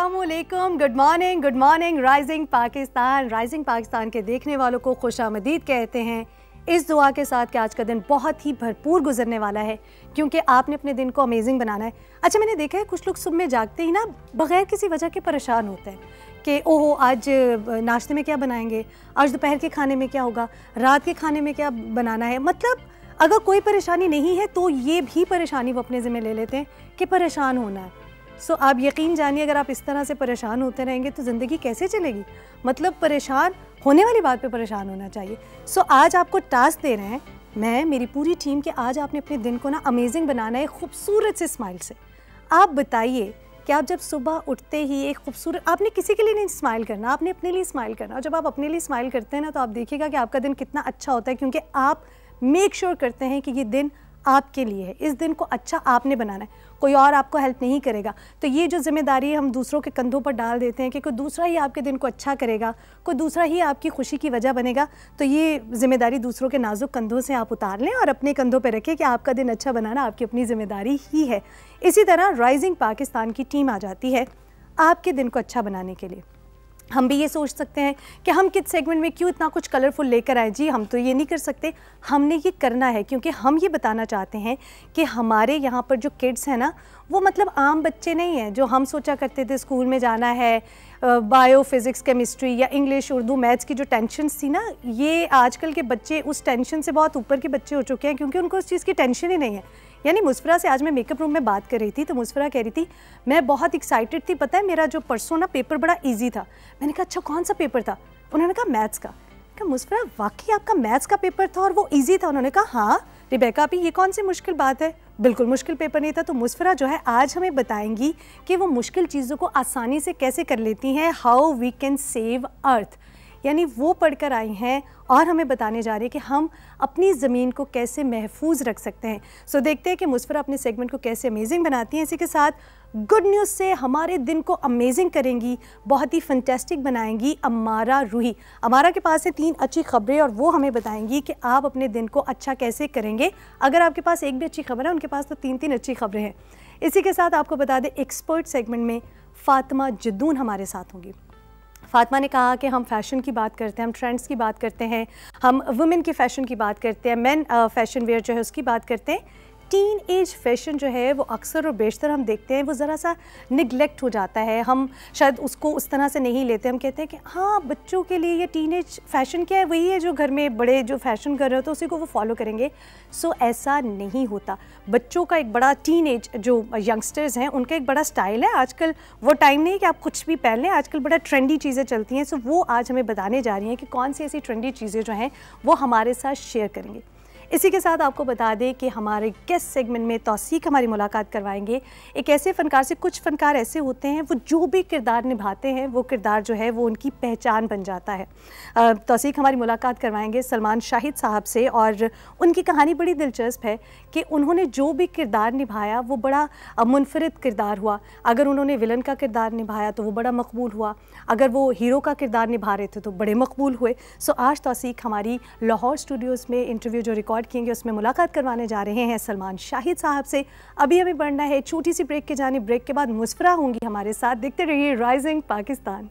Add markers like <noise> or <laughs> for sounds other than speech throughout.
असलकम good morning good morning rising Pakistan rising Pakistan के देखने वालों को खुश आमदीद कहते हैं इस दुआ के साथ कि आज का दिन बहुत ही भरपूर गुजरने वाला है क्योंकि आपने अपने दिन को अमेजिंग बनाना है अच्छा मैंने देखा है कुछ लोग सुबह में जागते ही ना बगैर किसी वजह के परेशान होते हैं कि ओहो आज नाश्ते में क्या बनाएंगे आज दोपहर के खाने में क्या होगा रात के खाने में क्या बनाना है मतलब अगर कोई परेशानी नहीं है तो ये भी परेशानी वो अपने ज़िम्मे ले लेते हैं कि परेशान होना है सो आप यकीन जानिए अगर आप इस तरह से परेशान होते रहेंगे तो ज़िंदगी कैसे चलेगी मतलब परेशान होने वाली बात पे परेशान होना चाहिए सो आज आपको टास्क दे रहे हैं मैं मेरी पूरी टीम के आज आपने अपने दिन को ना अमेजिंग बनाना है खूबसूरत से स्माइल से आप बताइए कि आप जब सुबह उठते ही एक खूबसूरत आपने किसी के लिए नहीं स्माइल करना आपने अपने लिए स्माइल करना और जब आप अपने लिए स्माइल करते हैं ना तो आप देखिएगा कि आपका दिन कितना अच्छा होता है क्योंकि आप मेक श्योर sure करते हैं कि ये दिन आपके लिए है इस दिन को अच्छा आपने बनाना है कोई और आपको हेल्प नहीं करेगा तो ये जो जिम्मेदारी हम दूसरों के कंधों पर डाल देते हैं कि कोई दूसरा ही आपके दिन को अच्छा करेगा कोई दूसरा ही आपकी खुशी की वजह बनेगा तो ये जिम्मेदारी दूसरों के नाजुक कंधों से आप उतार लें और अपने कंधों पर रखें कि आपका दिन अच्छा बनाना आपकी अपनी जिम्मेदारी ही है इसी तरह राइजिंग पाकिस्तान की टीम आ जाती है आपके दिन को अच्छा बनाने के लिए हम भी ये सोच सकते हैं कि हम किस सेगमेंट में क्यों इतना कुछ कलरफुल लेकर आए जी हम तो ये नहीं कर सकते हमने ये करना है क्योंकि हम ये बताना चाहते हैं कि हमारे यहाँ पर जो किड्स हैं ना वो मतलब आम बच्चे नहीं हैं जो हम सोचा करते थे स्कूल में जाना है बायो फिज़िक्स केमिस्ट्री या इंग्लिश उर्दू मैथ्स की जो टेंशन थी ना ये आजकल के बच्चे उस टेंशन से बहुत ऊपर के बच्चे हो चुके हैं क्योंकि उनको उस चीज़ की टेंशन ही नहीं है यानी मुस्फरा से आज मैं मेकअप रूम में बात कर रही थी तो मुस्फरा कह रही थी मैं बहुत एक्साइटेड थी पता है मेरा जो परसों ना पेपर बड़ा ईजी था मैंने कहा अच्छा कौन सा पेपर था उन्होंने कहा मैथ्स का क्या मुस्फरा वाकई आपका मैथ्स का पेपर था और वो ईजी था उन्होंने कहा हाँ रिबेका भी ये कौन सी मुश्किल बात है बिल्कुल मुश्किल पेपर नहीं था तो मुस्फरा जो है आज हमें बताएंगी कि वो मुश्किल चीज़ों को आसानी से कैसे कर लेती हैं how we can save earth यानी वो पढ़ कर आई हैं और हमें बताने जा रही है कि हम अपनी ज़मीन को कैसे महफूज रख सकते हैं सो so, देखते हैं कि मुस्फरा अपने सेगमेंट को कैसे अमेजिंग बनाती हैं इसी के साथ गुड न्यूज़ से हमारे दिन को अमेजिंग करेंगी बहुत ही फंटेस्टिक बनाएंगी अमारा रूही अमारा के पास है तीन अच्छी खबरें और वो हमें बताएंगी कि आप अपने दिन को अच्छा कैसे करेंगे अगर आपके पास एक भी अच्छी खबर है उनके पास तो तीन तीन अच्छी खबरें हैं इसी के साथ आपको बता दें एक्सपर्ट सेगमेंट में फ़ातिमा जद्दून हमारे साथ होंगी फातिमा ने कहा कि हम फैशन की बात करते हैं हम ट्रेंड्स की बात करते हैं हम वुमेन के फैशन की बात करते हैं मैन फैशन वेयर जो है उसकी बात करते हैं टीन एज फैशन जो है वो अक्सर और बेशतर हम देखते हैं वो ज़रा सा निगलेक्ट हो जाता है हम शायद उसको उस तरह से नहीं लेते हम कहते हैं कि हाँ बच्चों के लिए ये टीन एज फैशन क्या है वही है जो घर में बड़े जो फैशन कर रहे हो तो उसी को वो फॉलो करेंगे सो ऐसा नहीं होता बच्चों का एक बड़ा टीन एज जो यंगस्टर्स हैं उनका एक बड़ा स्टाइल है आजकल वो टाइम नहीं है कि आप कुछ भी पहन लें आजकल बड़ा ट्रेंडी चीज़ें चलती हैं सो वो आज हमें बताने जा रही हैं कि कौन सी ऐसी ट्रेंडी चीज़ें जो हैं वो हमारे साथ शेयर करेंगे इसी के साथ आपको बता दें कि हमारे गेस्ट सेगमेंट में तोसीक हमारी मुलाकात करवाएंगे एक ऐसे फ़नकार से कुछ फ़नकार ऐसे होते हैं वो जो भी किरदार निभाते हैं वो किरदार जो है वो उनकी पहचान बन जाता है तोसीक हमारी मुलाकात करवाएंगे सलमान शाहिद साहब से और उनकी कहानी बड़ी दिलचस्प है कि उन्होंने जो भी किरदार निभाया वो बड़ा मुनफरद किरदार हुआ अगर उन्होंने विलन का किरदार निभाया तो वो बड़ा मकबूल हुआ अगर वो हीरो का किरदार निभा रहे थे तो बड़े मकबूल हुए सो आज तोसीक हमारी लाहौर स्टूडियोज़ में इंटरव्यू जो रिकॉर्ड रिकॉर्ड किएंगे उसमें मुलाकात करवाने जा रहे हैं सलमान शाहिद साहब से अभी हमें बढ़ना है छोटी सी ब्रेक के जाने ब्रेक के बाद मुस्फरा होंगी हमारे साथ देखते रहिए rising Pakistan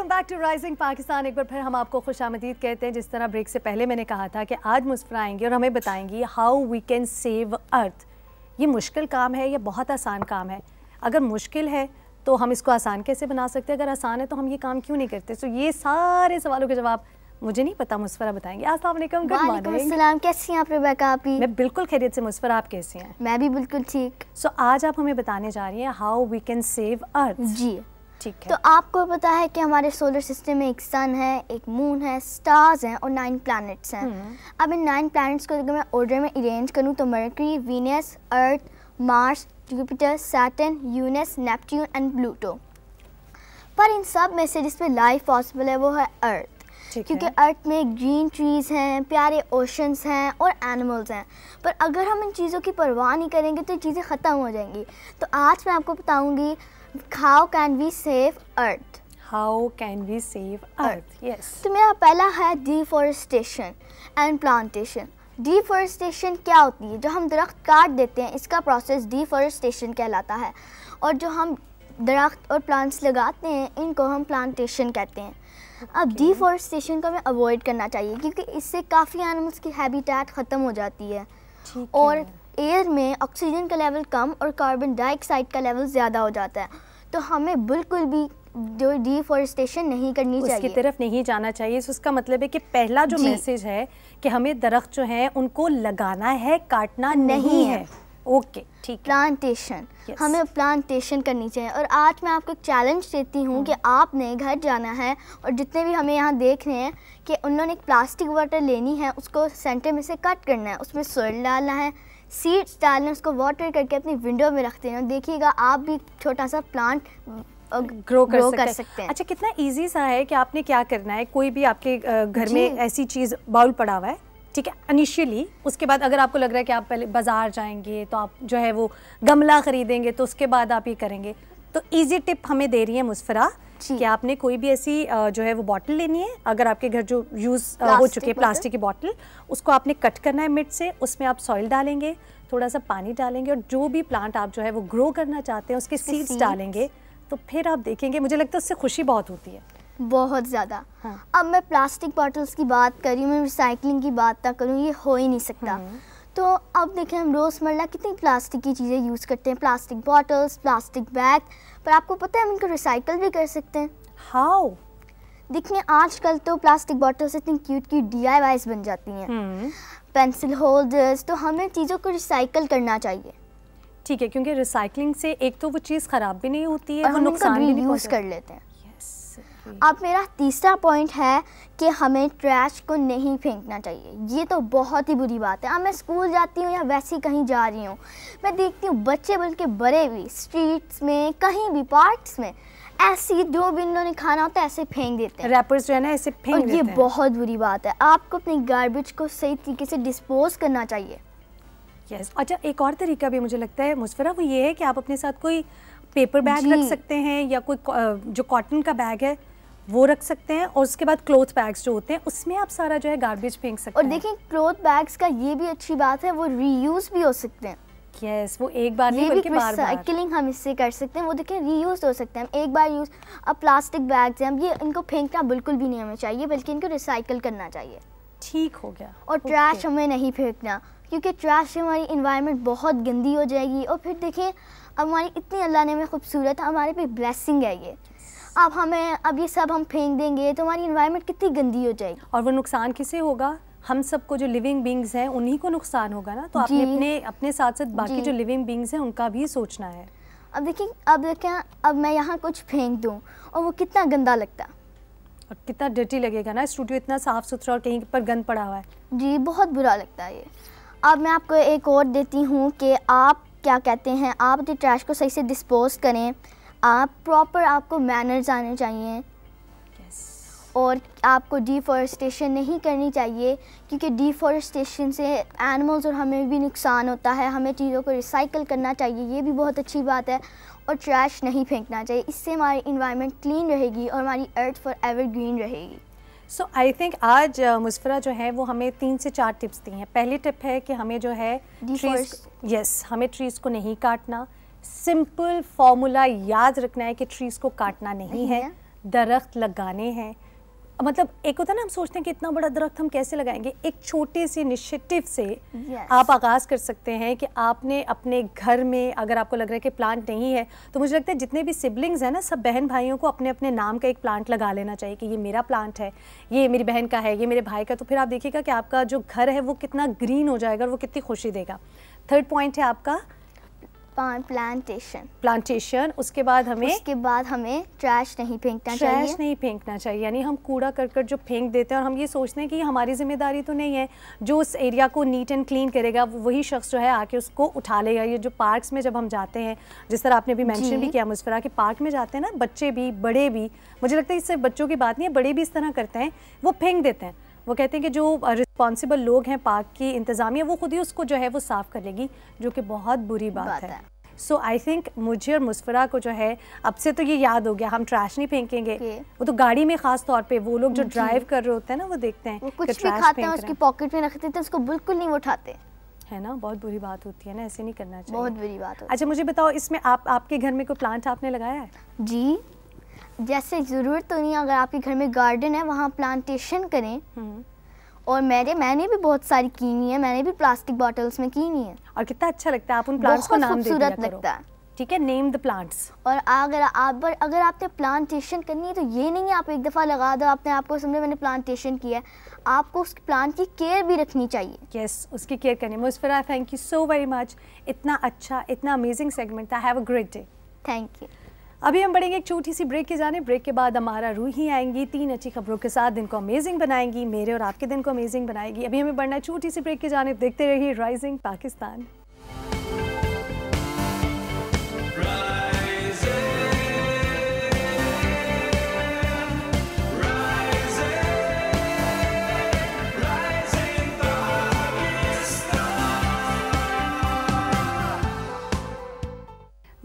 welcome back to rising Pakistan एक बार फिर हम आपको खुश आमदीद कहते हैं जिस तरह ब्रेक से पहले मैंने कहा था कि आज मुस्कुराएंगे और हमें बताएंगी how we can save earth ये मुश्किल काम है या बहुत आसान काम है अगर मुश्किल है तो हम इसको आसान कैसे बना सकते हैं अगर आसान है तो हम ये काम क्यों नहीं करते सो ये सारे सवालों के जवाब मुझे नहीं पता मुस्फरा बताएंगे असलम गुड कैसी हैं आप रिबेका आपकी मैं बिल्कुल खैरियत से मुस्फरा आप कैसे हैं मैं भी बिल्कुल ठीक सो so, आज आप हमें बताने जा रही हैं how we can save earth जी ठीक है तो आपको पता है कि हमारे सोलर सिस्टम में एक सन है एक मून है स्टार्स हैं और नाइन प्लैनेट्स हैं हम्म। अब इन नाइन प्लैनेट्स को अगर मैं ऑर्डर में अरेंज करूँ तो Mercury Venus Earth Mars Jupiter Saturn Uranus Neptune and Pluto पर इन सब में से जिसमें लाइफ पॉसिबल है वो है अर्थ क्योंकि अर्थ में ग्रीन ट्रीज हैं प्यारे ओशंस हैं और एनिमल्स हैं पर अगर हम इन चीज़ों की परवाह नहीं करेंगे तो ये चीज़ें ख़त्म हो जाएंगी तो आज मैं आपको बताऊंगी how can we save earth how can we save earth yes तो मेरा पहला है डिफॉरेस्टेशन एंड प्लांटेशन डिफॉरेस्टेशन क्या होती है जो हम दरख्त काट देते हैं इसका प्रोसेस डिफॉरेस्टेशन कहलाता है और जो हम दरख्त और प्लांट्स लगाते हैं इनको हम प्लांटेशन कहते हैं okay. अब डिफॉरेस्टेशन को हमें अवॉइड करना चाहिए क्योंकि इससे काफ़ी एनिमल्स की हैबिटेट ख़त्म हो जाती है और है। एयर में ऑक्सीजन का लेवल कम और कार्बन डाइऑक्साइड का लेवल ज़्यादा हो जाता है तो हमें बिल्कुल भी जो डिफॉरेस्टेशन नहीं करनी उसकी चाहिए उसकी तरफ नहीं जाना चाहिए तो उसका मतलब है कि पहला जो मैसेज है कि हमें दरख्त जो है उनको लगाना है काटना नहीं, नहीं है ओके ठीक प्लांटेशन yes. हमें प्लांटेशन करनी चाहिए और आज मैं आपको एक चैलेंज देती हूँ कि हम्म। आपने घर जाना है और जितने भी हमें यहाँ देख रहे हैं कि उन्होंने एक प्लास्टिक वाटर लेनी है उसको सेंटर में से कट करना है उसमें सोयल डालना है सीड्स डाल लें उसको वाटर करके अपनी विंडो में रख और देखिएगा आप भी छोटा सा प्लांट ग्रो कर, सकते, कर हैं। सकते हैं अच्छा कितना इजी सा है कि आपने क्या करना है कोई भी आपके घर में ऐसी चीज़ बाउल पड़ा हुआ है ठीक है इनिशियली उसके बाद अगर आपको लग रहा है कि आप पहले बाज़ार जाएंगे तो आप जो है वो गमला ख़रीदेंगे तो उसके बाद आप ये करेंगे तो ईजी टिप हमें दे रही है मुस्फरा कि आपने कोई भी ऐसी जो है वो बॉटल लेनी है अगर आपके घर जो यूज़ हो चुके हैं प्लास्टिक की बॉटल उसको आपने कट करना है मिट से उसमें आप सॉइल डालेंगे थोड़ा सा पानी डालेंगे और जो भी प्लांट आप जो है वो ग्रो करना चाहते हैं उसके सीड्स डालेंगे तो फिर आप देखेंगे मुझे लगता है उससे खुशी बहुत होती है बहुत ज़्यादा हाँ। अब मैं प्लास्टिक बॉटल्स की बात करी मैं रिसाइकलिंग की बात ना करूँ ये हो ही नहीं सकता हम्म। तो अब देखें हम रोज़मर्रा कितनी प्लास्टिक की चीज़ें यूज़ करते हैं प्लास्टिक बॉटल्स प्लास्टिक बैग पर आपको पता है हम इनको रिसाइकल भी कर सकते हैं हाउ देखिए आजकल तो प्लास्टिक बॉटल्स इतनी क्यूट क्यूट डी बन जाती हैं हम्म। पेंसिल होल्डर्स तो हमें चीज़ों को रिसाइकल करना चाहिए ठीक है क्योंकि रिसाइकलिंग से एक तो वो चीज़ ख़राब भी नहीं होती है और वो नुकसान भी यूज़ कर लेते हैं अब मेरा तीसरा पॉइंट है कि हमें ट्रैश को नहीं फेंकना चाहिए ये तो बहुत ही बुरी बात है अब मैं स्कूल जाती हूँ या वैसे ही कहीं जा रही हूँ मैं देखती हूँ बच्चे बल्कि बड़े भी स्ट्रीट्स में कहीं भी पार्क्स में ऐसी जो भी इन्होंने खाना होता है ऐसे फेंक देते हैं रैपर्स जो है ना ऐसे फेंक देते ये हैं। बहुत बुरी बात है आपको अपनी गार्बेज को सही तरीके से डिस्पोज करना चाहिए यस अच्छा एक और तरीका भी मुझे लगता है मुस्फरा वो ये है कि आप अपने साथ कोई पेपर बैग रख सकते हैं या कोई जो कॉटन का बैग है वो रख सकते हैं और उसके बाद क्लोथ बैग्स जो होते हैं उसमें आप सारा जो है गार्बेज फेंक सकते हैं और देखिए क्लोथ बैग्स का ये भी अच्छी बात है वो रीयूज भी हो सकते हैं yes, वो एक बार नहीं बल्कि बार बार किलिंग हम इससे कर सकते हैं वो देखिए रीयूज हो सकते हैं हम एक बार यूज़ अब प्लास्टिक बैग हैं अब ये इनको फेंकना बिल्कुल भी नहीं हमें चाहिए बल्कि इनको रिसाइकल करना चाहिए ठीक हो गया और ट्रैश हमें नहीं फेंकना क्योंकि ट्रैश से हमारी इन्वायरमेंट बहुत गंदी हो जाएगी और फिर देखिए हमारी इतनी अल्लाह ने हमें खूबसूरत हमारे पे ब्लेसिंग है ये अब हमें अब ये सब हम फेंक देंगे तो हमारी इन्वायरमेंट कितनी गंदी हो जाएगी और वो नुकसान किसे होगा हम सबको जो लिविंग बींग्स हैं उन्हीं को नुकसान होगा ना तो आपने अपने अपने साथ साथ बाकी जो लिविंग बींग्स हैं उनका भी सोचना है अब देखिए अब देखें अब मैं यहाँ कुछ फेंक दूँ और वो कितना गंदा लगता और कितना डर्टी लगेगा ना स्टूडियो इतना साफ़ सुथरा और कहीं पर गंद पड़ा हुआ है जी बहुत बुरा लगता है ये अब मैं आपको एक और देती हूँ कि आप क्या कहते हैं आप अपने ट्रैश को सही से डिस्पोज करें आप प्रॉपर आपको मैनर्स आने चाहिए yes. और आपको डिफॉरेस्टेशन नहीं करनी चाहिए क्योंकि डिफॉरेस्टेशन से एनिमल्स और हमें भी नुकसान होता है हमें चीज़ों को रिसाइकल करना चाहिए ये भी बहुत अच्छी बात है और ट्रैश नहीं फेंकना चाहिए इससे हमारी इन्वायरमेंट क्लीन रहेगी और हमारी अर्थ फॉर एवर ग्रीन रहेगी सो आई थिंक आज मुस्फरा जो है वो हमें तीन से चार टिप्स दी हैं पहली टिप है कि हमें जो है ट्रीज यस yes, हमें ट्रीज़ को नहीं काटना सिंपल फॉर्मूला याद रखना है कि ट्रीज को काटना नहीं है दरख्त लगाने हैं मतलब एक होता है ना हम सोचते हैं कि इतना बड़ा दरख्त हम कैसे लगाएंगे एक छोटे से इनिशिएटिव से yes. आप आगाज़ कर सकते हैं कि आपने अपने घर में अगर आपको लग रहा है कि प्लांट नहीं है तो मुझे लगता है जितने भी सिबलिंग्स हैं ना सब बहन भाइयों को अपने अपने नाम का एक प्लांट लगा लेना चाहिए कि ये मेरा प्लांट है ये मेरी बहन का है ये मेरे भाई का तो फिर आप देखिएगा कि आपका जो घर है वो कितना ग्रीन हो जाएगा और वो कितनी खुशी देगा थर्ड पॉइंट है आपका प्लांटेशन प्लांटेशन उसके बाद हमें उसके बाद हमें ट्रैश नहीं फेंकना चाहिए ट्रैश नहीं फेंकना चाहिए यानी हम कूड़ा करकट जो फेंक देते हैं और हम ये सोचते हैं कि हमारी जिम्मेदारी तो नहीं है जो उस एरिया को नीट एंड क्लीन करेगा वही शख्स जो है आके उसको उठा लेगा ये जो पार्क में जब हम जाते हैं जिस तरह आपने भी मैंशन भी किया मुस्फरा कि पार्क में जाते हैं ना बच्चे भी बड़े भी मुझे लगता है इससे बच्चों की बात नहीं है बड़े भी इस तरह करते हैं वो फेंक देते हैं वो कहते हैं कि जो रिस्पॉन्सिबल लोग हैं पार्क की इंतज़ामिया वो खुद ही उसको जो है वो साफ़ कर लेगी जो कि बहुत बुरी बात, बात है, है। सो आई थिंक मुझे और मुस्फरा को जो है अब से तो ये याद हो गया हम ट्रैश नहीं फेंकेंगे वो तो गाड़ी में खास तौर पे वो लोग जो ड्राइव कर रहे होते हैं ना वो देखते हैं वो कुछ भी खाते हैं उसकी पॉकेट में रखते थे तो उसको बिल्कुल नहीं उठाते है ना बहुत बुरी बात होती है ना ऐसे नहीं करना चाहिए बहुत बुरी बात अच्छा मुझे बताओ इसमें आप आपके घर में कोई प्लांट आपने लगाया है जी जैसे ज़रूरत तो नहीं अगर आपके घर में गार्डन है वहाँ प्लांटेशन करें हम्म। और मेरे मैंने भी बहुत सारी की कीनी है मैंने भी प्लास्टिक बॉटल्स में की कीनी है और कितना अच्छा लगता है आप उन प्लांट्स को नाम खूबसूरत लगता है ठीक है नेम द प्लांट्स और अगर आप अगर आपने प्लांटेशन करनी है तो ये नहीं है आप एक दफ़ा लगा दो आपने आपको समझे मैंने प्लांटेशन किया है आपको उस प्लांट की केयर भी रखनी चाहिए यस yes, उसकी केयर करनी मुस्फरा thank you so very much इतना अच्छा इतना अमेजिंग सेगमेंट था have a great day thank you अभी हम बढ़ेंगे एक छोटी सी ब्रेक की जाने ब्रेक के बाद हमारा ही आएंगी तीन अच्छी खबरों के साथ दिन को अमेजिंग बनाएंगी मेरे और आपके दिन को अमेजिंग बनाएगी अभी हमें बढ़ना है छोटी सी ब्रेक की जाने देखते रहिए rising Pakistan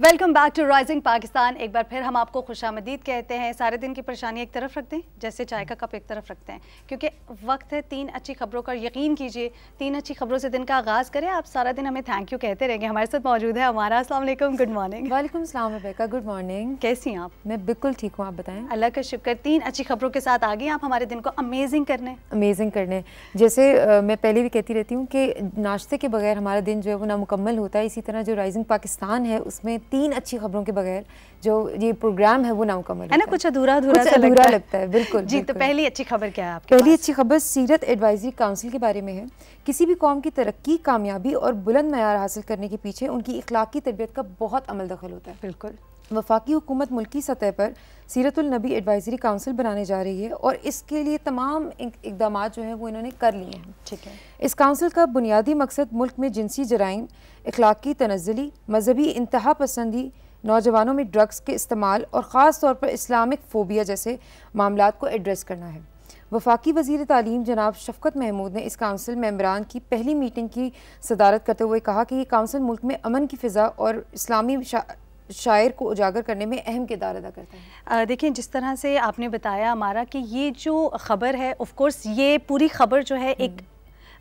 welcome back to rising Pakistan एक बार फिर हम आपको खुश आमदीद कहते हैं सारे दिन की परेशानी एक तरफ रख दें जैसे चाय का कप एक तरफ रखते हैं क्योंकि वक्त है तीन अच्छी खबरों का यकीन कीजिए तीन अच्छी खबरों से दिन का आगाज़ करें आप सारा दिन हमें थैंक यू कहते रहेंगे हमारे साथ मौजूद है हमारा असलम गुड मॉर्निंग वालेकुम सलाम गुड मॉर्निंग कैसी हैं आप मैं बिल्कुल ठीक हूँ आप बताएँ अल्लाह का शुक्र तीन अच्छी खबरों के साथ आ गई आप हमारे दिन को अमेजिंग करने अमेजिंग करने जैसे मैं पहले भी कहती रहती हूँ कि नाश्ते के बगैर हमारा दिन जो है वो नामुकम्मल होता है इसी तरह जो राइजिंग पाकिस्तान है उसमें तीन अच्छी खबरों के बगैर जो ये प्रोग्राम है वो नामुकम्मल है ना कुछ अधूरा अधूरा कुछ अधूरा लगता, लगता है बिल्कुल जी तो बिल्कुल। तो पहली अच्छी खबर क्या है आपके पहली अच्छी खबर सीरत एडवाइजरी काउंसिल के बारे में है किसी भी कौम की तरक्की कामयाबी और बुलंद मैार हासिल करने के पीछे उनकी इखलाकी तरबियत का बहुत अमल दखल होता है बिल्कुल वफाकी हुकूमत मुल्की सतह पर सीरतुलनबी एडवाइजरी काउंसिल बनाने जा रही है और इसके लिए तमाम इकदाम जो हैं वो इन्होंने कर लिए हैं ठीक है इस काउंसिल का बुनियादी मकसद मुल्क में जिनसी जराइम अखलाक तनजली मजहबी इंतहा पसंदी नौजवानों में ड्रग्स के इस्तेमाल और ख़ास तौर पर इस्लामिक फ़ोबिया जैसे मामला को एड्रेस करना है वफाकी वजीर तालीम जनाब शफकत महमूद ने इस काउंसिल मेम्बरान की पहली मीटिंग की सदारत करते हुए कहा कि ये काउंसिल मुल्क में अमन की फ़िज़ा और इस्लामी शायर को उजागर करने में अहम किरदार अदा करता है देखिए जिस तरह से आपने बताया हमारा कि ये जो ख़बर है ऑफ कोर्स ये पूरी खबर जो है एक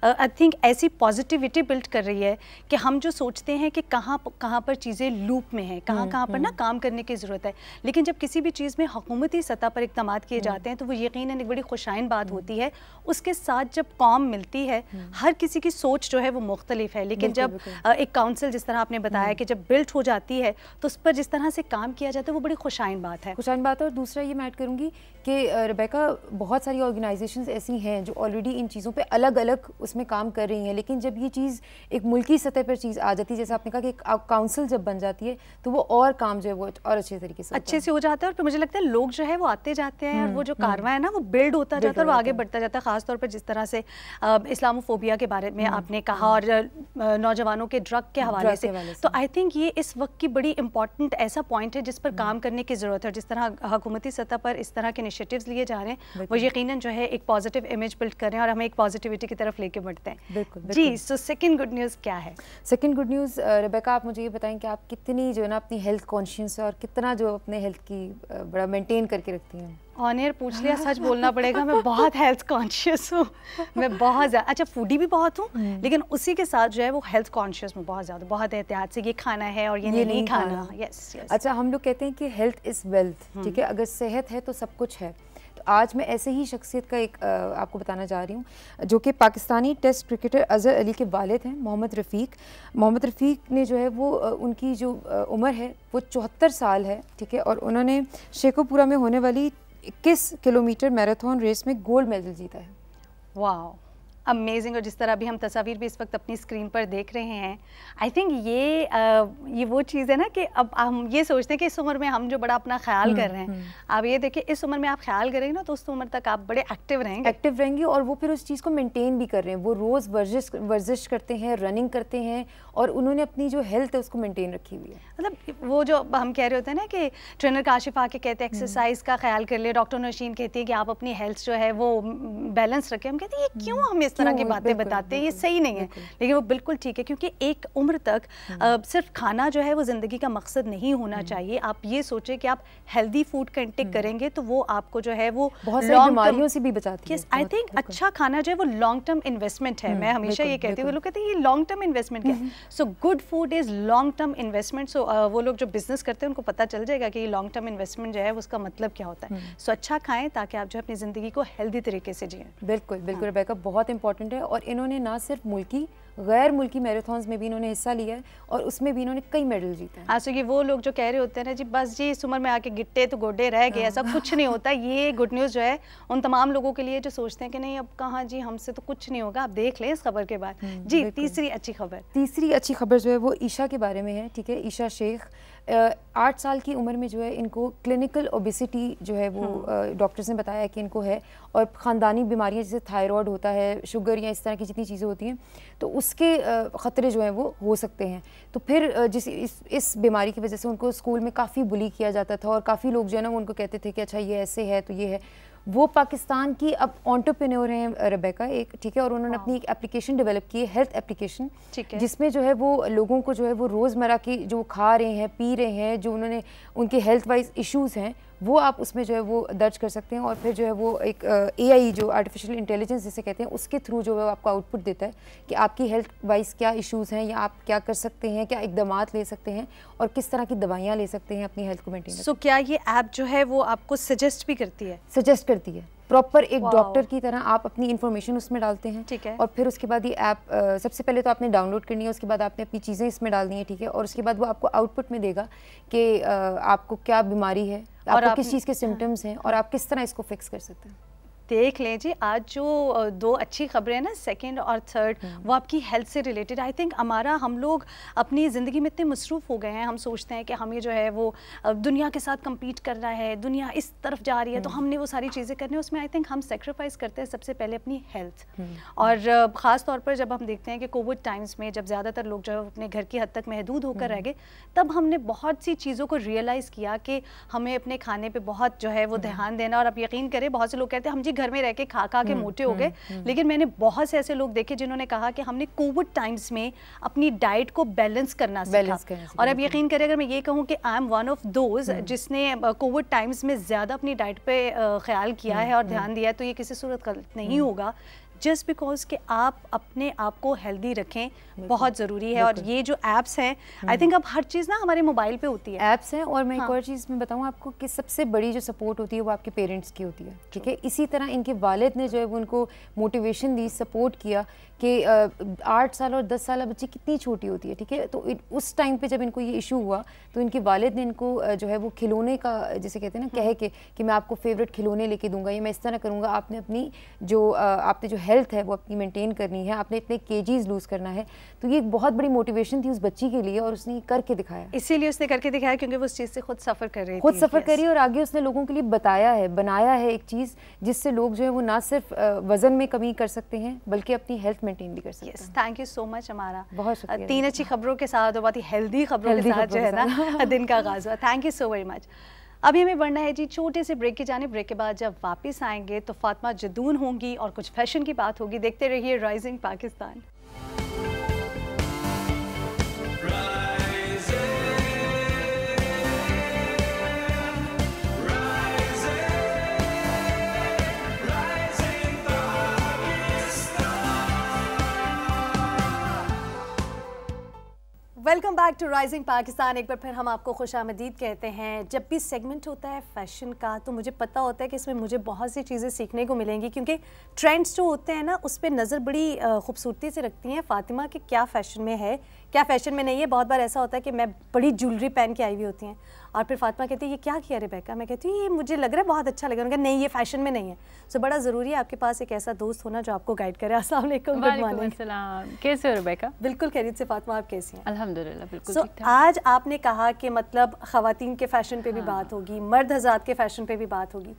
आई थिंक ऐसी पॉजिटिविटी बिल्ड कर रही है कि हम जो सोचते हैं कि कहाँ कहाँ पर चीज़ें लूप में हैं कहाँ हम्म, कहाँ पर ना हम्म। काम करने की ज़रूरत है लेकिन जब किसी भी चीज़ में हुकूमती सतह पर इकदाम किए हम्म। जाते हैं तो वो यकीन एक बड़ी खुशाइन बात होती है उसके साथ जब कॉम मिलती है हर किसी की सोच जो है वो मुख्तलिफ है लेकिन जब एक काउंसिल जिस तरह आपने बताया कि जब बिल्ट हो जाती है तो उस पर जिस तरह से काम किया जाता है वो बड़ी खुशाइन बात है खुशाइन बात है और दूसरा ये मैं ऐड करूँगी कि रबैका बहुत सारी ऑर्गेनाइजेशंस ऐसी हैं जो ऑलरेडी इन चीज़ों पे अलग अलग उसमें काम कर रही हैं लेकिन जब ये चीज़ एक मुल्की सतह पर चीज़ आ जाती है जैसे आपने कहा कि काउंसिल जब बन जाती है तो वो और काम जो है वो और अच्छे तरीके से अच्छे से हो जाता है और फिर मुझे लगता है लोग जो है वो आते जाते हैं और वो हम्म, जो हम्म। कार्रवाई है ना वो बिल्ड होता जाता है और वो आगे बढ़ता जाता है खासतौर पर जिस तरह से इस्लामोफोबिया के बारे में हम्म, आपने कहा और नौजवानों के ड्रग के हवाले से तो आई थिंक ये इस वक्त की बड़ी इंपॉर्टेंट ऐसा पॉइंट है जिस पर काम करने की ज़रूरत है जिस तरह हुकूमती सतह पर इस तरह के इनिशिएटिव्स लिए जा रहे हैं वो यकीनन जो है एक पॉजिटिव इमेज बिल्ड कर रहे हैं और हमें एक पॉजिटिविटी की तरफ लेके बढ़ते हैं बिल्कुल, जी सो सेकंड गुड न्यूज़ क्या है सेकंड गुड न्यूज़ रेबेका आप मुझे ये बताएं कि आप कितनी जो है ना अपनी हेल्थ कॉन्शियस है और कितना जो अपने हेल्थ की बड़ा मेनटेन करके रखती हैं ऑन एयर पूछ लिया सच बोलना पड़ेगा मैं बहुत हेल्थ कॉन्शियस हूँ मैं बहुत ज़्यादा अच्छा फूडी भी बहुत हूँ हम्म। लेकिन उसी के साथ जो है वो हेल्थ कॉन्शियस में बहुत ज़्यादा बहुत एहतियात से ये खाना है और ये, ये नहीं, नहीं खाना यस yes, yes. अच्छा हम लोग कहते हैं कि हेल्थ इज़ वेल्थ ठीक है हम्म। अगर सेहत है तो सब कुछ है तो आज मैं ऐसे ही शख्सियत का एक आपको बताना चाह रही हूँ जो कि पाकिस्तानी टेस्ट क्रिकेटर अजहर अली के वालद हैं मोहम्मद रफ़ीक मोहम्मद रफ़ीक ने जो है वो उनकी जो उम्र है वो चौहत्तर साल है ठीक है और उन्होंने शेखोपुरा में होने वाली इक्कीस किलोमीटर मैराथन रेस में गोल्ड मेडल जीता है वाह अमेजिंग और जिस तरह अभी हम तस्वीर भी इस वक्त अपनी स्क्रीन पर देख रहे हैं आई थिंक ये आ, ये वो चीज़ है ना कि अब हम ये सोचते हैं कि इस उम्र में हम जो बड़ा अपना ख्याल हम्म, कर रहे हैं हम्म। आप ये देखिए इस उम्र में आप ख्याल करेंगे ना तो उस उम्र तक आप बड़े एक्टिव रहेंगे एक्टिव रहेंगे और वो फिर उस चीज़ को मेनटेन भी कर रहे हैं वो रोज़ वर्जिश वर्जिश करते हैं रनिंग करते हैं और उन्होंने अपनी जो हेल्थ है उसको मेनटेन रखी हुई है मतलब वो जो हम कह रहे होते हैं ना कि ट्रेनर काशिफ आके कहते हैं एक्सरसाइज हम्म। का ख्याल कर ले डॉक्टर नशीन कहती है कि आप अपनी हेल्थ जो है वो बैलेंस रखें हम कहते हैं ये क्यों हमें इस तरह की बातें बताते हैं ये सही नहीं है लेकिन वो बिल्कुल ठीक है क्योंकि एक उम्र तक हम्म। सिर्फ खाना जो है वो ज़िंदगी का मकसद नहीं होना हम्म। चाहिए आप ये सोचे कि आप हेल्दी फूड का इंटेक हम्म। करेंगे तो वो आपको जो है वो बीमारियों से भी बचाती है आई थिंक अच्छा खाना जो है वो लॉन्ग टर्म इन्वेस्टमेंट है मैं हमेशा ये कहती हूँ लोग कहते हैं ये लॉन्ग टर्म इन्वेस्टमेंट है so good food is long term investment so वो लोग जो बिजनेस करते हैं उनको पता चल जाएगा कि लॉन्ग टर्म इन्वेस्टमेंट जो है उसका मतलब क्या होता है सो अच्छा खाएं ताकि आप जो अपनी ज़िंदगी को हेल्दी तरीके से जिए बिल्कुल बिल्कुल हाँ। बहुत इंपॉर्टेंट है और इन्होंने ना सिर्फ मुल्की गैर मुल्की मैराथन्स में भी इन्होंने हिस्सा लिया है और उसमें भी इन्होंने कई मेडल जीते हैं आशा की तो वो लोग जो कह रहे होते हैं ना जी बस जी इस उम्र में आके गिट्टे तो गोडे रह गए ऐसा कुछ नहीं होता हाँ। ये गुड न्यूज़ जो है उन तमाम लोगों के लिए जो सोचते हैं कि नहीं अब कहाँ जी हमसे तो कुछ नहीं होगा आप देख लें इस खबर के बाद हम्म, जी तीसरी अच्छी खबर तीसरी अच्छी खबर जो है वो ईशा के बारे में है ठीक है ईशा शेख आठ साल की उम्र में जो है इनको क्लिनिकल ओबिसिटी जो है वो डॉक्टर्स हम्म। ने बताया कि इनको है और ख़ानदानी बीमारियाँ जैसे थायराइड होता है शुगर या इस तरह की जितनी चीज़ें होती हैं तो उसके ख़तरे जो हैं वो हो सकते हैं तो फिर जिस इस इस बीमारी की वजह से उनको स्कूल में काफ़ी बुली किया जाता था और काफ़ी लोग जो है ना वो उनको कहते थे कि अच्छा ये ऐसे है तो ये है वो पाकिस्तान की अब ऑन्टरप्रेन्योर हैं रबेका एक ठीक है और उन्होंने अपनी एक एप्लीकेशन डेवलप की है हेल्थ एप्लीकेशन जिसमें जो है वो लोगों को जो है वो रोज़मर्रा की जो खा रहे हैं पी रहे हैं जो उन्होंने उनके हेल्थ वाइज इश्यूज़ हैं वो आप उसमें जो है वो दर्ज कर सकते हैं और फिर जो है वो एक ए आई जो आर्टिफिशियल इंटेलिजेंस जिसे कहते हैं उसके थ्रू जो है आपको आउटपुट देता है कि आपकी हेल्थ वाइज क्या इश्यूज़ हैं या आप क्या कर सकते हैं क्या इकदाम ले सकते हैं और किस तरह की दवाइयाँ ले सकते हैं अपनी हेल्थ को मेंटेन सो क्या ये ऐप जो है वो आपको सजेस्ट भी करती है सजेस्ट करती है प्रॉपर एक डॉक्टर की तरह आप अपनी इन्फॉर्मेशन उसमें डालते हैं ठीक है और फिर उसके बाद ये ऐप सबसे पहले तो आपने डाउनलोड करनी है उसके बाद आपने अपनी चीज़ें इसमें डालनी है ठीक है और उसके बाद वो आपको आउटपुट में देगा कि आपको क्या बीमारी है आपको किस चीज़ के सिम्टम्स हाँ। हैं और आप किस तरह इसको फिक्स कर सकते हैं देख लें जी आज जो दो अच्छी खबरें हैं ना सेकंड और थर्ड हम्म। वो आपकी हेल्थ से रिलेटेड आई थिंक हमारा हम लोग अपनी ज़िंदगी में इतने मसरूफ़ हो गए हैं हम सोचते हैं कि हमें जो है वो दुनिया के साथ कम्पीट कर रहा है दुनिया इस तरफ जा रही है तो हम्म। हमने वो सारी चीज़ें करनी है उसमें आई थिंक हम सेक्रीफाइस करते हैं सबसे पहले अपनी हेल्थ हम्म। और ख़ास तौर पर जब हम देखते हैं कि कोविड टाइम्स में जब ज़्यादातर लोग जो है अपने घर की हद तक महदूद होकर रह गए तब हमने बहुत सी चीज़ों को रियलाइज़ किया कि हमें अपने खाने पर बहुत जो है वो ध्यान देना और आप यकीन करें बहुत से लोग कहते हैं हम जी घर में रह के खा खा के हम्म, मोटे हो हम्म, गए हम्म। लेकिन मैंने बहुत से ऐसे लोग देखे जिन्होंने कहा कि हमने कोविड टाइम्स में अपनी डाइट को बैलेंस करना सीखा और अब यकीन करें अगर मैं ये कहूँ कि I am one of those जिसने कोविड टाइम्स में ज़्यादा अपनी डाइट पे ख्याल किया है और ध्यान दिया है तो ये किसी सूरत गलत नहीं होगा जस्ट बिकॉज कि आप अपने आप को हेल्दी रखें बहुत ज़रूरी है और ये जो ऐप्स हैं आई थिंक हम्म। अब हर चीज़ ना हमारे मोबाइल पे होती है ऐप्स हैं और मैं हाँ. एक और चीज़ में बताऊँ आपको कि सबसे बड़ी जो सपोर्ट होती है वो आपके पेरेंट्स की होती है ठीक है इसी तरह इनके वालद ने जो है वो उनको मोटिवेशन दी सपोर्ट किया कि आठ साल और दस साल बच्ची कितनी छोटी होती है ठीक है तो उस टाइम पे जब इनको ये इशू हुआ तो इनके वालिद ने इनको जो है वो खिलौने का जैसे कहते हैं ना कह हम्म। के कि मैं आपको फेवरेट खिलौने लेके दूंगा या मैं इस तरह करूँगा आपने अपनी जो आपने जो हेल्थ है वो अपनी मेनटेन करनी है आपने इतने के लूज़ करना है तो ये एक बहुत बड़ी मोटिवेशन थी उस बच्ची के लिए और उसने करके दिखाया इसीलिए उसने करके दिखाया क्योंकि वो उस चीज़ से खुद सफ़र कर रही खुद सफ़र करी और आगे उसने लोगों के लिए बताया है बनाया है एक चीज़ जिससे लोग जो है वो ना सिर्फ वज़न में कमी कर सकते हैं बल्कि अपनी हेल्थ मेंटेन भी कर सकते हैं थैंक यू सो मच हमारा बहुत तीन अच्छी खबरों के साथ और बहुत ही हेल्दी खबरों के साथ जो है ना दिन का आगाज हुआ thank you so very much अभी हमें बढ़ना है जी छोटे से ब्रेक के जाने ब्रेक के बाद जब वापस आएंगे तो फातिमा जदून होंगी और कुछ फैशन की बात होगी देखते रहिए rising Pakistan welcome back to rising Pakistan एक बार फिर हम आपको खुश आमदीद कहते हैं जब भी सेगमेंट होता है फैशन का तो मुझे पता होता है कि इसमें मुझे बहुत सी चीज़ें सीखने को मिलेंगी क्योंकि ट्रेंड्स जो होते हैं ना उस पर नज़र बड़ी खूबसूरती से रखती हैं फातिमा के क्या फैशन में है क्या फैशन में नहीं है बहुत बार ऐसा होता है कि मैं बड़ी ज्वेलरी पहन के आई हुई होती हैं और फिर फातिमा कहती है ये क्या किया रेबेका मैं कहती हूँ ये मुझे लग रहा है बहुत अच्छा लग रहा है नहीं ये फैशन में नहीं है सो बड़ा ज़रूरी है आपके पास एक ऐसा दोस्त होना जो आपको गाइड करे असल गुड मॉर्निंग कैसे हो रेबेका बिल्कुल खैरियत से फातिमा आप कैसी हैं अलहमदिल्ला बिल्कुल आज आपने कहा कि मतलब ख़वान के फ़ैशन पर हाँ। भी बात होगी मर्द हज़ात के फ़ैशन पर भी बात होगी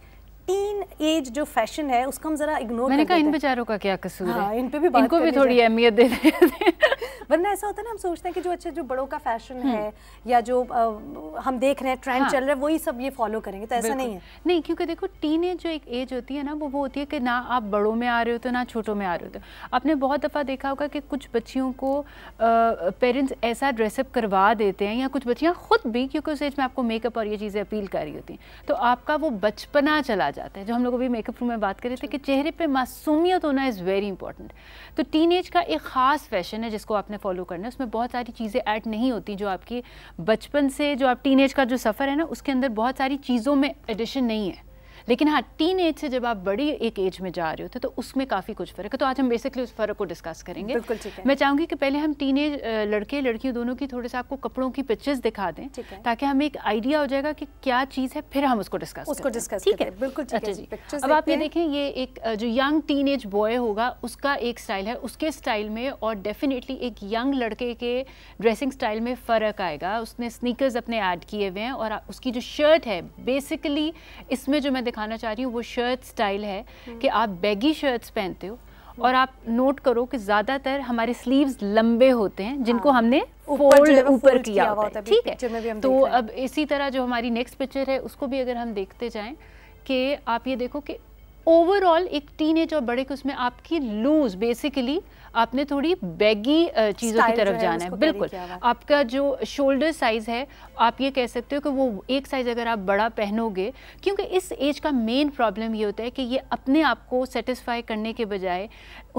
टीन एज जो फैशन है उसको हम जरा इग्नोर मैंने कहा इन बेचारों का क्या कसूर हाँ, है इन पे भी बात इनको भी थोड़ी अहमियत दे <laughs> वरना ऐसा होता है ना हम सोचते हैं कि जो अच्छे जो बड़ों का फैशन हम्म। है या जो आ, हम देख रहे हैं ट्रेंड हाँ, चल रहा है वही सब ये फॉलो करेंगे तो ऐसा नहीं है नहीं क्योंकि देखो टीन एज जो एक एज होती है ना वो वो होती है कि ना आप बड़ों में आ रहे हो तो ना छोटों में आ रहे हो तो आपने बहुत दफ़ा देखा होगा कि कुछ बच्चियों को पेरेंट्स ऐसा ड्रेसअप करवा देते हैं या कुछ बच्चियाँ खुद भी क्योंकि उस एज में आपको मेकअप और ये चीज़ें अपील कर रही होती हैं तो आपका वो बचपना चला जाता है जो हम लोग अभी मेकअप रूम में बात करें थे अच्छा। कि चेहरे पे मासूमियत होना इज़ वेरी इंपॉर्टेंट तो टीनेज का एक ख़ास फैशन है जिसको आपने फॉलो करना है उसमें बहुत सारी चीज़ें ऐड नहीं होती जो आपकी बचपन से जो आप टीनेज का जो सफ़र है ना उसके अंदर बहुत सारी चीज़ों में एडिशन नहीं है लेकिन हाँ टीन एज से जब आप बड़ी एक एज में जा रहे होते तो उसमें काफ़ी कुछ फ़र्क है तो आज हम बेसिकली उस फ़र्क को डिस्कस करेंगे बिल्कुल ठीक है मैं चाहूँगी कि पहले हम टीन एज लड़के लड़कियों दोनों की थोड़े से आपको कपड़ों की पिक्चर्स दिखा दें ताकि हमें एक आइडिया हो जाएगा कि क्या चीज़ है फिर हम उसको डिस्कस उसको डिस्कस ठीक है बिल्कुल अच्छा जी अब आप ये देखें ये एक जो यंग टीन एज बॉय होगा उसका एक स्टाइल है उसके स्टाइल में और डेफिनेटली एक यंग लड़के के ड्रेसिंग स्टाइल में फ़र्क आएगा उसने स्नीकर्स अपने ऐड किए हुए हैं और उसकी जो शर्ट है बेसिकली इसमें जो मैं दिखाना चाह रही हूँ वो शर्ट स्टाइल है हम्म। कि आप बैगी शर्ट्स पहनते हो और आप नोट करो कि ज़्यादातर हमारे स्लीव्स लंबे होते हैं जिनको हाँ। हमने फोल्ड ऊपर किया होता है ठीक है में भी हम तो अब इसी तरह जो हमारी नेक्स्ट पिक्चर है उसको भी अगर हम देखते जाएं कि आप ये देखो कि ओवरऑल एक टीनेज और बड़े के उसमें आपकी लूज बेसिकली आपने थोड़ी बैगी चीज़ों की तरफ जाना है बिल्कुल आपका जो शोल्डर साइज़ है आप ये कह सकते हो कि वो एक साइज़ अगर आप बड़ा पहनोगे क्योंकि इस एज का मेन प्रॉब्लम ये होता है कि ये अपने आप को सेटिस्फाई करने के बजाय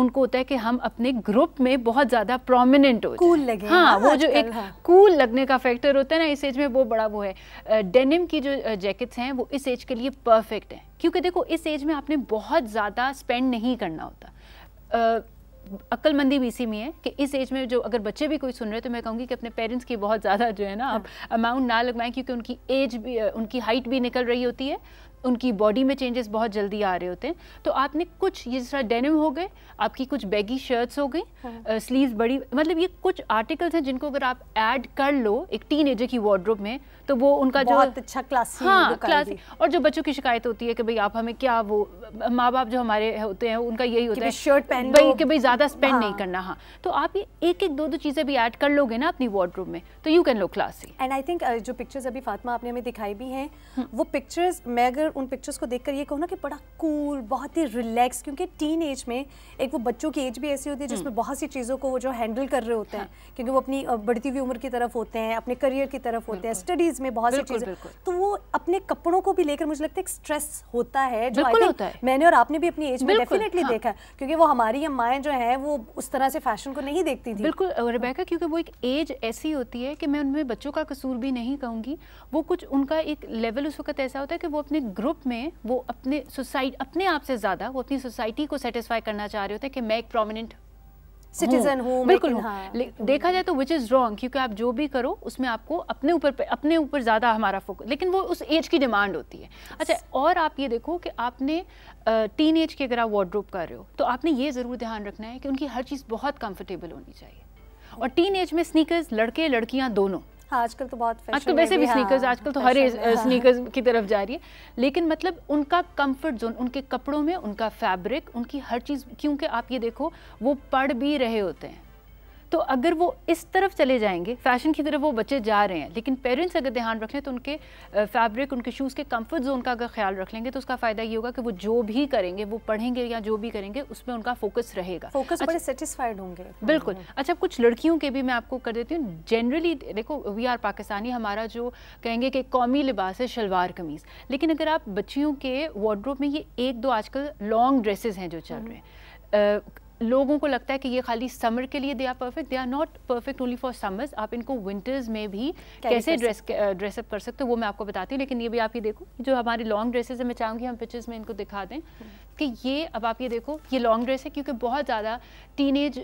उनको होता है कि हम अपने ग्रुप में बहुत ज़्यादा प्रोमिनेंट हो कूल लगे हाँ, हाँ वो जो एक कूल हाँ। लगने का फैक्टर होता है ना इस एज में वो बड़ा वो है डेनिम की जो जैकेट्स हैं वो इस एज के लिए परफेक्ट हैं क्योंकि देखो इस एज में आपने बहुत ज़्यादा स्पेंड नहीं करना होता अक्लमंदी भी इसी में है कि इस एज में जो अगर बच्चे भी कोई सुन रहे हैं तो मैं कहूँगी कि अपने पेरेंट्स की बहुत ज़्यादा जो है ना आप अमाउंट हाँ। ना लगवाएं क्योंकि उनकी एज भी उनकी हाइट भी निकल रही होती है उनकी बॉडी में चेंजेस बहुत जल्दी आ रहे होते हैं तो आपने कुछ ये जिस तरह डेनिम हो गए आपकी कुछ बैगी शर्ट्स हो गई हाँ। स्लीव्स बड़ी मतलब ये कुछ आर्टिकल्स हैं जिनको अगर आप ऐड कर लो एक टीन की वार्ड्रोब में तो वो उनका जो अच्छा क्लास हाँ क्लास और जो बच्चों की शिकायत होती है कि भाई आप हमें क्या वो माँ बाप जो हमारे होते हैं उनका यही होता है शर्ट पहन भाई कि भाई ज़्यादा स्पेंड हाँ। नहीं करना हाँ तो आप ये एक एक दो दो चीज़ें भी ऐड कर लोगे ना अपनी वार्ड्रोब में तो you can look classy and I think जो पिक्चर्स अभी फातिमा आपने हमें दिखाई भी हैं हम्म। वो पिक्चर्स मैं अगर उन पिक्चर्स को कर ये कहूँ ना कि बड़ा कूल बहुत ही रिलैक्स क्योंकि टीन एज में एक वो बच्चों की एज भी ऐसी होती है जिसमें हम्म। बहुत सी चीज़ों को वो जो हैंडल कर रहे होते हैं हाँ। क्योंकि वो अपनी बढ़ती हुई उम्र की तरफ होते हैं अपने करियर की तरफ होते हैं स्टडीज़ ड्रेसेस में बहुत सी चीजें तो वो अपने कपड़ों को भी लेकर मुझे लगता है स्ट्रेस होता है जो आई थिंक मैंने और आपने भी अपनी एज में डेफिनेटली हाँ। देखा क्योंकि वो हमारी अम्माएं जो है वो उस तरह से फैशन को नहीं देखती थी बिल्कुल रिबेका क्योंकि वो एक एज ऐसी होती है कि मैं उनमें बच्चों का कसूर भी नहीं कहूँगी वो कुछ उनका एक लेवल उस वक्त ऐसा होता है कि वो अपने ग्रुप में वो अपने सोसाइटी अपने आप से ज़्यादा वो अपनी सोसाइटी को सेटिस्फाई करना चाह रहे होते हैं कि मैं एक प्रोमिनेंट सिटीजन oh, हूँ बिल्कुल हाँ, तो देखा जाए तो विच इज़ रॉन्ग क्योंकि आप जो भी करो उसमें आपको अपने ऊपर अपने ऊपर ज़्यादा हमारा फोकस लेकिन वो उस एज की डिमांड होती है अच्छा और आप ये देखो कि आपने टीन एज की अगर आप वार्ड्रोप कर रहे हो तो आपने ये ज़रूर ध्यान रखना है कि उनकी हर चीज़ बहुत कंफर्टेबल होनी चाहिए और टीन एज में स्नीकर्स लड़के लड़कियाँ दोनों हाँ, आजकल तो बहुत आजकल वैसे भी, भी स्नीकर्स हाँ, आजकल तो हर हाँ, स्नीकर्स की तरफ जा रही है लेकिन मतलब उनका कंफर्ट जोन उनके कपड़ों में उनका फैब्रिक उनकी हर चीज़ क्योंकि आप ये देखो वो पढ़ भी रहे होते हैं तो अगर वो इस तरफ चले जाएंगे फैशन की तरफ वो बच्चे जा रहे हैं लेकिन पेरेंट्स अगर ध्यान रख लें तो उनके फैब्रिक उनके शूज़ के कंफर्ट जोन का अगर ख्याल रख लेंगे तो उसका फ़ायदा ये होगा कि वो जो भी करेंगे वो पढ़ेंगे या जो भी करेंगे उसमें उनका फोकस रहेगा फोकस बड़े सेटिस्फाइड अच्छा, होंगे बिल्कुल हाँ। अच्छा कुछ लड़कियों के भी मैं आपको कर देती हूँ जनरली देखो वी आर पाकिस्तानी हमारा जो कहेंगे कि कौमी लिबास है शलवार कमीज़ लेकिन अगर आप बच्चियों के वार्ड्रोब में ये एक दो आजकल लॉन्ग ड्रेसेस हैं जो चल हाँ। रहे हैं लोगों को लगता है कि ये खाली समर के लिए they are perfect they are not perfect only for summers आप इनको विंटर्स में भी कैसे ड्रेस ड्रेसअप कर सकते हो वो मैं आपको बताती हूँ लेकिन ये भी आप ये देखो जो हमारी लॉन्ग ड्रेसेस है मैं चाहूँगी हम पिक्चर्स में इनको दिखा दें कि ये अब आप ये देखो ये लॉन्ग ड्रेस है क्योंकि बहुत ज़्यादा टीन एज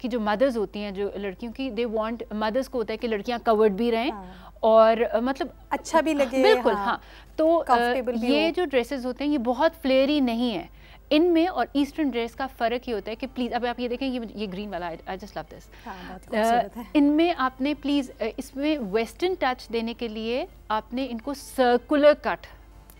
की जो मदर्स होती हैं जो लड़कियों की दे वॉन्ट मदर्स को होता है कि लड़कियाँ कवर्ड भी रहें हाँ। और मतलब अच्छा भी लगे बिल्कुल हाँ, हाँ। तो ये जो ड्रेसेस होते हैं ये बहुत फ्लेयरी नहीं है इनमें और ईस्टर्न ड्रेस का फ़र्क ये होता है कि प्लीज़ अब आप ये देखें ये ये ग्रीन वाला आई जस्ट लव दिस इनमें आपने प्लीज़ इसमें वेस्टर्न टच देने के लिए आपने इनको सर्कुलर कट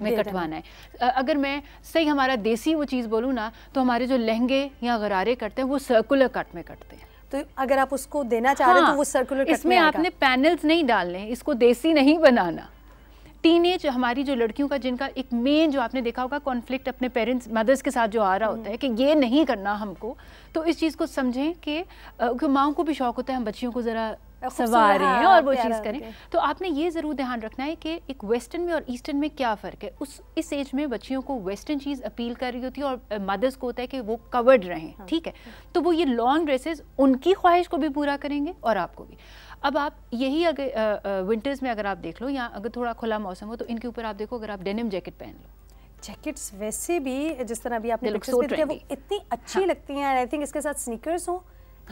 में कटवाना है अगर मैं सही हमारा देसी वो चीज़ बोलूँ ना तो हमारे जो लहंगे या गरारे कटते हैं वो सर्कुलर कट में कटते हैं तो अगर आप उसको देना चाह रहे हैं तो हाँ, वो सर्कुलर इसमें आपने पैनल्स नहीं डालने इसको देसी नहीं बनाना एज हमारी जो लड़कियों का जिनका एक मेन जो आपने देखा होगा कॉन्फ्लिक्ट अपने पेरेंट्स मदर्स के साथ जो आ रहा होता है कि ये नहीं करना हमको तो इस चीज़ को समझें कि माओ को भी शौक होता है हम बच्चियों को ज़रा सवार हैं और वो चीज़ करें तो आपने ये ज़रूर ध्यान रखना है कि एक वेस्टर्न में और ईस्टर्न में क्या फ़र्क है उस इस एज में बच्चियों को वेस्टर्न चीज़ अपील कर रही होती है और मदर्स को होता है कि वो कवर्ड रहें हाँ। ठीक है तो वो ये लॉन्ग ड्रेसेस उनकी ख्वाहिश को भी पूरा करेंगे और आपको भी अब आप यही अगर विंटर्स में अगर आप देख लो या अगर थोड़ा खुला मौसम हो तो इनके ऊपर आप देखो अगर आप डेनिम जैकेट पहन लो जैकेट्स वैसे भी जिस तरह अभी आपने so वो इतनी अच्छी हाँ. लगती हैं आई थिंक इसके साथ स्नीकर्स हों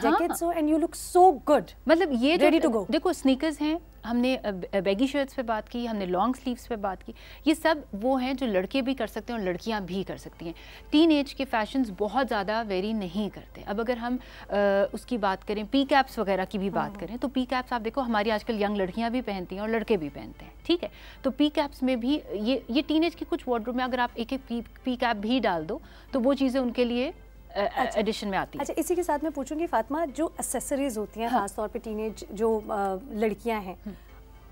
जैकेट्स हाँ। हो and you look so good मतलब ये रेडी टू गो देखो स्नीकर्स हैं हमने बैगी शर्ट्स पे बात की हमने लॉन्ग स्लीव्स पे बात की ये सब वो हैं जो लड़के भी कर सकते हैं और लड़कियां भी कर सकती हैं टीन एज के फैशंस बहुत ज़्यादा वेरी नहीं करते अब अगर हम आ, उसकी बात करें पी कैप्स वगैरह की भी बात हाँ। करें तो पी कैप्स आप देखो हमारी आजकल यंग लड़कियां भी पहनती हैं और लड़के भी पहनते हैं ठीक है तो पी कैप्स में भी ये ये टीन एज की कुछ वार्ड्रोब में अगर आप एक एक पी कैप भी डाल दो तो वो चीज़ें उनके लिए एडिशन अच्छा। में आती है अच्छा इसी के साथ मैं पूछूंगी फातिमा जो एसेसरीज होती हैं हाँ। खासतौर टीन टीनेज जो लड़कियाँ हैं हम्म।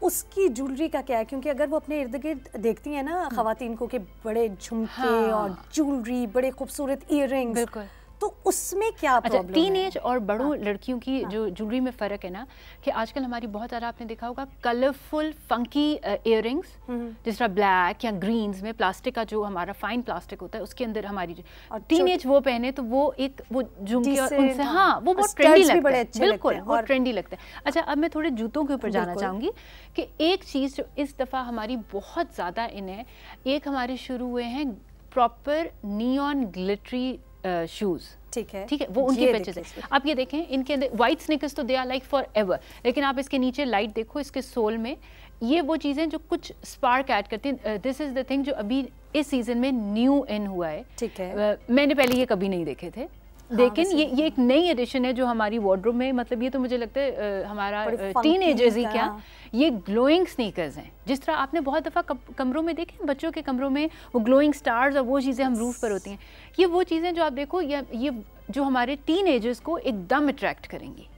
उसकी ज्वेलरी का क्या है क्योंकि अगर वो अपने इर्द गिर्द देखती हैं ना हाँ। खातन को कि बड़े झुमके हाँ। और ज्वेलरी बड़े खूबसूरत इयर बिल्कुल तो उसमें क्या अच्छा टीन एज और हाँ। बड़ों हाँ, लड़कियों की हाँ, जो ज्वेलरी में फ़र्क है ना कि आजकल हमारी बहुत ज़्यादा आपने देखा होगा कलरफुल फंकी इयर रिंग्स जिस तरह ब्लैक या ग्रीन्स में प्लास्टिक का जो हमारा फाइन प्लास्टिक होता है उसके अंदर हमारी टीन एज वो पहने तो वो एक वो झुमकी और उनसे हाँ, हाँ वो बहुत ट्रेंडी लगता है बिल्कुल वो ट्रेंडी लगता है अच्छा अब मैं थोड़े जूतों के ऊपर जाना चाहूँगी कि एक चीज़ जो इस दफ़ा हमारी बहुत ज़्यादा इन्हें एक हमारे शुरू हुए हैं proper neon glittery shoes uh, ठीक है ठीक है वो उनकी पैचेज है आप ये देखें इनके अंदर वाइट स्निकर्स तो they are like forever लेकिन आप इसके नीचे लाइट देखो इसके सोल में ये वो चीज़ें जो कुछ स्पार्क ऐड करती हैं दिस इज़ द थिंग जो अभी इस सीज़न में न्यू इन हुआ है ठीक है uh, मैंने पहले ये कभी नहीं देखे थे हाँ, लेकिन ये ये एक नई एडिशन है जो हमारी वार्ड्रोब में मतलब ये तो मुझे लगता है हमारा टीन एजर्स ही क्या हाँ। ये ग्लोइंग स्नीकर्स हैं जिस तरह आपने बहुत दफ़ा कमरों में देखे बच्चों के कमरों में वो ग्लोइंग स्टार्स और वो चीज़ें हम रूफ पर होती हैं ये वो चीज़ें जो आप देखो या ये जो हमारे टीन एजर्स को एकदम अट्रैक्ट करेंगी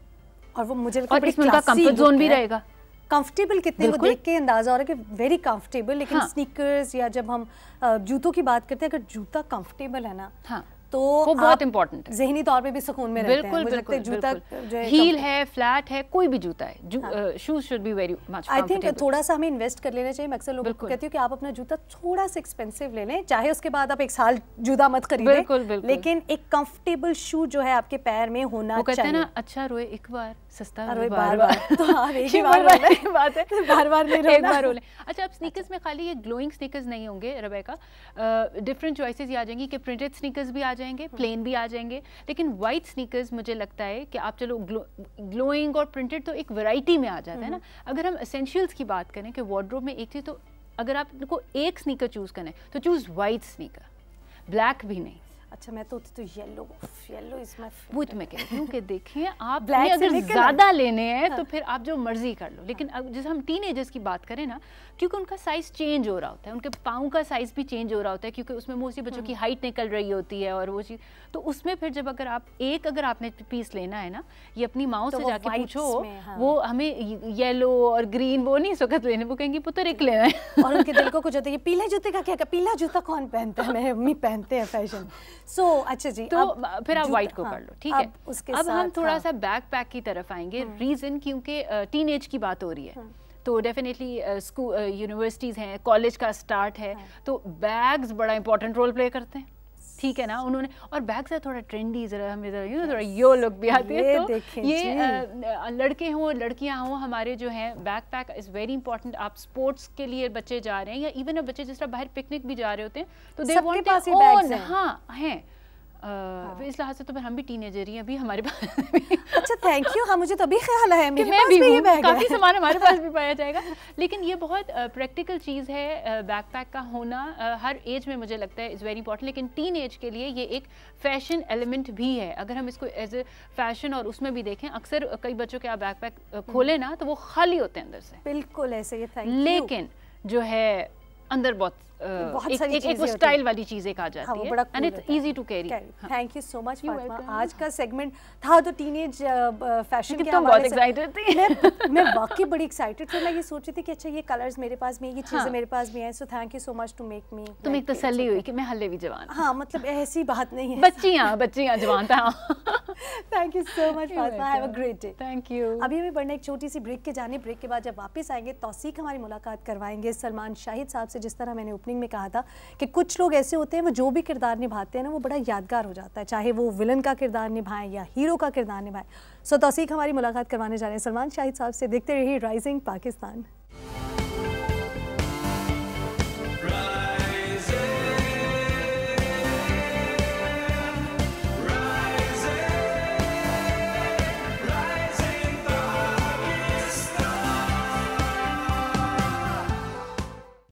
और वो मुझे और इसमें उनका कंफर्ट जोन भी रहेगा कंफर्टेबल कितने को देख के अंदाजा हो रहा है कि वेरी कंफर्टेबल लेकिन हाँ। स्नीकर्स या जब हम जूतों की बात करते हैं अगर जूता कंफर्टेबल है ना हाँ। तो वो बहुत इंपॉर्टेंट है जहनी तौर पे भी सुकून में बिल्कुल बिल्कुल जूता हील है फ्लैट है कोई भी जूता है shoes should be very much I think थोड़ा सा हमें इन्वेस्ट कर लेना चाहिए मैं अक्सर लोग कहती हूँ कि आप अपना जूता थोड़ा सा एक्सपेंसिव ले लें चाहे उसके बाद आप एक साल जूता मत खरीदें बिल्कुल बिल्कुल लेकिन एक कंफर्टेबल शू जो है आपके पैर में होना चाहिए ना अच्छा रोए एक बार सस्ता रोए बार बार तो एक बार बार तो हाँ, <laughs> बात है <laughs> बार बार नहीं <laughs> एक बार रोले अच्छा अब स्नीकर्स में खाली ये ग्लोइंग स्नीकर्स नहीं होंगे रबेका डिफरेंट चॉइसेस ये आ जाएंगी कि प्रिंटेड स्नीकर्स भी आ जाएंगे प्लेन हम्म। भी आ जाएंगे लेकिन व्हाइट स्नीकर्स मुझे लगता है कि आप चलो ग्लोइंग और प्रिंटेड तो एक वैरायटी में आ जाता है ना हम्म। अगर हम असेंशियल्स की बात करें कि वार्ड्रोब में एक चीज़ तो अगर आपको एक स्नीकर चूज़ करना है तो चूज़ वाइट स्नीकर ब्लैक भी नहीं अच्छा मैं तो तो येलो येलो इज माय वो मैं कहती हूँ कि देखिए आप ब्लैक अगर ज़्यादा लेने हैं तो हाँ। तो फिर आप जो मर्जी कर लो लेकिन अब जैसे हम टीनेजर्स की बात करें ना क्योंकि उनका साइज़ चेंज हो रहा होता है उनके पाँव का साइज़ भी चेंज हो रहा होता है क्योंकि उसमें मोस्टली बच्चों की हाइट निकल रही होती है और वो चीज़ तो उसमें फिर जब अगर आप एक अगर आपने पीस लेना है ना ये अपनी माओ तो से जाके पूछो हाँ। वो हमें येलो और ग्रीन वो नहीं इस लेने वो कहेंगे पुत्र एक लेना है और उनके दिल को कुछ होता है पीला जूते का क्या पीला जूता कौन पहनता है मम्मी पहनते हैं फैशन सो so, अच्छा जी तो फिर आप व्हाइट को हाँ, कर लो ठीक है उसके अब हम थोड़ा हाँ, सा बैक पैक की तरफ आएंगे रीज़न हम्म। क्योंकि टीन की बात हो रही है हम्म। तो डेफिनेटली स्कूल यूनिवर्सिटीज़ हैं कॉलेज का स्टार्ट है हाँ। तो बैग्स बड़ा इंपॉर्टेंट रोल प्ले करते हैं ठीक है ना उन्होंने और बैग से थोड़ा ट्रेंडी जरा हमें जरा यू नो थोड़ा यो लुक भी आती है तो ये लड़के हों लड़कियां हों हमारे जो हैं backpack is very important आप स्पोर्ट्स के लिए बच्चे जा रहे हैं या इवन अब बच्चे जिस तरह बाहर पिकनिक भी जा रहे होते हैं तो दे वॉन्ट हाँ हैं हाँ। इस लिहाज से तो फिर हम भी टीनेजर ही अभी हमारे पास <laughs> अच्छा थैंक यू हाँ मुझे तो अभी ख्याल है मेरे पास भी, भी काफ़ी सामान हमारे पास भी <laughs> पाया जाएगा लेकिन ये बहुत प्रैक्टिकल चीज़ है बैकपैक का होना हर एज में मुझे लगता है इज़ वेरी इंपॉर्टेंट लेकिन टीन एज के लिए ये एक फैशन एलिमेंट भी है अगर हम इसको एज ए फैशन और उसमें भी देखें अक्सर कई बच्चों के आप पैक हम्म। खोलें ना तो वो खाली होते हैं अंदर से बिल्कुल ऐसे ही लेकिन जो है अंदर बहुत स्टाइल वाली चीजें कहा जाती हाँ, है and it's easy to carry thank you so much Fatima आज का सेगमेंट था तो टीनेज फैशन के बहुत एक्साइटेड थी <laughs> मैं वाकई बड़ी एक्साइटेड थी मैं ये सोच रही थी कि अच्छा ये कलर्स मेरे पास में ये चीजें पास भी हैं so thank you so much to make me एक तसल्ली हुई कि मैं हल्ले भी जवान हाँ मतलब ऐसी बात नहीं है जवान था thank you so much Fatima have a great day thank you अभी हमें बढ़ना एक छोटी सी ब्रेक के जाने ब्रेक के बाद जब वापस आएंगे तौसीक हमारी मुलाकात करवाएंगे सलमान शाहिद साहब से जिस तरह मैंने उपने ओपनिंग में कहा था कि कुछ लोग ऐसे होते हैं वो जो भी किरदार निभाते हैं ना वो बड़ा यादगार हो जाता है चाहे वो विलन का किरदार निभाएं या हीरो का किरदार निभाएं सो तौसीक हमारी मुलाकात करवाने जा रहे हैं सलमान शाहिद साहब से देखते रहिए राइजिंग पाकिस्तान